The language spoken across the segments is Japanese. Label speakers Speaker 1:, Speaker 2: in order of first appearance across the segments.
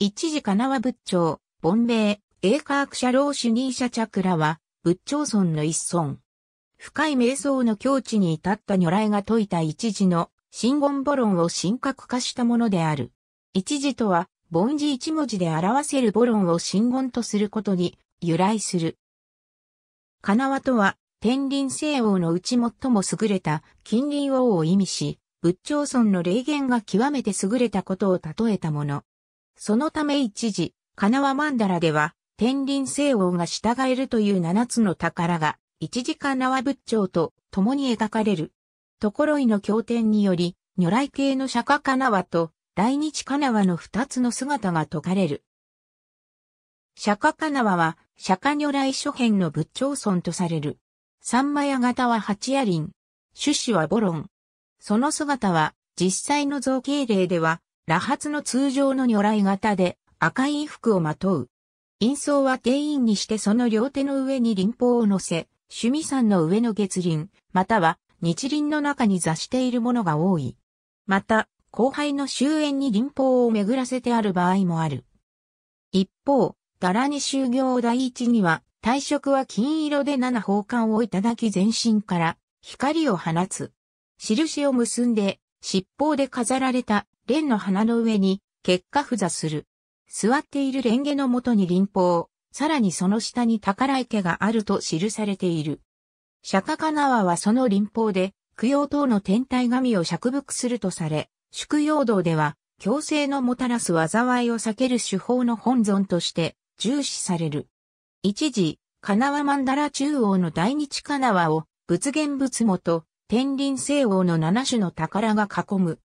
Speaker 1: 一時金わ仏頂、凡米、英科学者老主任者チャクラは、仏頂村の一村。深い瞑想の境地に至った如来が説いた一時の真言母論を神格化したものである。一時とは、凡字一文字で表せる母論を真言とすることに由来する。金わとは、天輪西王のうち最も優れた近隣王を意味し、仏頂村の霊言が極めて優れたことを例えたもの。そのため一時、カナワマンダラでは、天輪聖王が従えるという七つの宝が、一時カナワ仏頂と共に描かれる。ところいの経典により、如来系の釈迦カナワと大日カナワの二つの姿が解かれる。釈迦カナワは、釈迦如来諸辺の仏頂尊とされる。三枚型は八夜輪。種子はボロン。その姿は、実際の造形例では、羅髪の通常の如来型で赤い衣服をまとう。陰層は定員にしてその両手の上に輪法を乗せ、趣味山の上の月輪、または日輪の中に座しているものが多い。また、後輩の終焉に輪法を巡らせてある場合もある。一方、柄にニ修行第一には、退職は金色で七宝冠をいただき全身から光を放つ。印を結んで尻尾で飾られた蓮の花の上に結果ふざする。座っている蓮華のもとに輪宝、さらにその下に宝池があると記されている。釈迦縄はその輪宝で供養等の天体神を釈伏するとされ、祝養道では強制のもたらす災いを避ける手法の本尊として重視される。一時、カナワ曼荼羅中央の大日カナワを仏現仏元、天輪西王の七種の宝が囲む。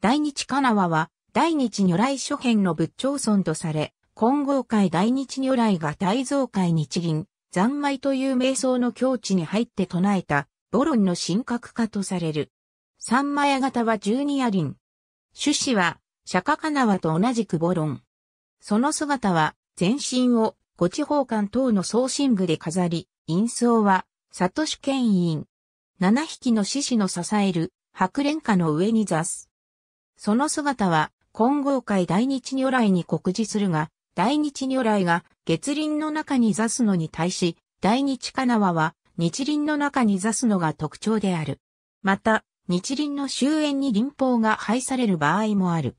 Speaker 1: 大日カナワは、大日如来諸編の仏頂尊とされ、金剛界大日如来が大蔵界日銀、三昧という瞑想の境地に入って唱えた、ボロンの神格化とされる。三枚屋型は十二夜輪。種子は、釈迦カナワと同じくボロン。その姿は、全身を、ご地方官等の送信部で飾り、印奏は、サト権ケン7匹の獅子の支える白蓮花の上に座す。その姿は、金剛界大日如来に告示するが、大日如来が月輪の中に座すのに対し、大日かなわは日輪の中に座すのが特徴である。また、日輪の終焉に輪法が配される場合もある。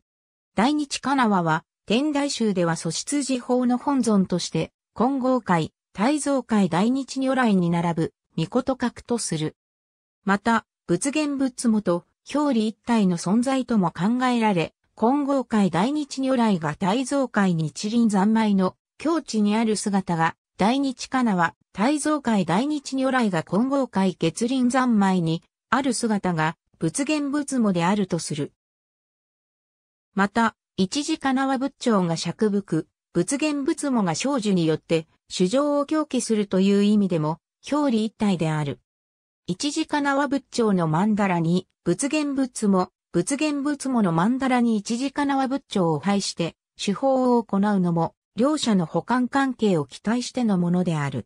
Speaker 1: 大日かなわは、天台宗では素質寺法の本尊として、金剛界、大蔵界大日如来に並ぶ、御事格とする。また、仏現仏元、表裏一体の存在とも考えられ、金剛界大日如来が大蔵界日輪三昧の境地にある姿が、大日かなは大蔵界大日如来が金剛界月輪三昧にある姿が、仏現仏もであるとする。また、一時かなは仏長が釈仏、仏現仏もが少女によって、主情を狂気するという意味でも、表裏一体である。一時かなわ仏頂の曼荼羅に、仏言仏も、仏言仏もの曼荼羅に一時かなわ仏頂を配して、手法を行うのも、両者の補完関係を期待してのものである。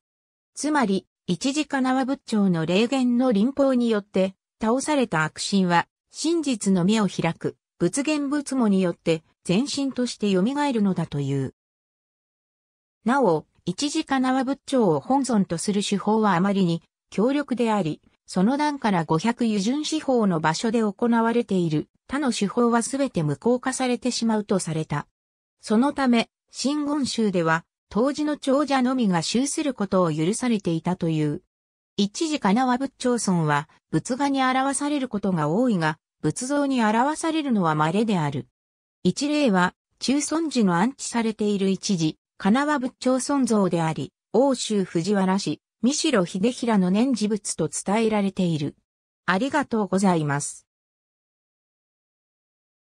Speaker 1: つまり、一時かなわ仏頂の霊言の臨法によって、倒された悪心は、真実の目を開く、仏言仏もによって、全身として蘇るのだという。なお、一時かなわ仏頂を本尊とする手法はあまりに強力であり、その段から500油順司法の場所で行われている他の手法はすべて無効化されてしまうとされた。そのため、新言宗では、当時の長者のみが修することを許されていたという。一時かなわ仏長村は、仏画に表されることが多いが、仏像に表されるのは稀である。一例は、中尊寺の安置されている一時、かなわ仏長村像であり、欧州藤原氏、三城秀平の念事物と伝えられている。ありがとうございます。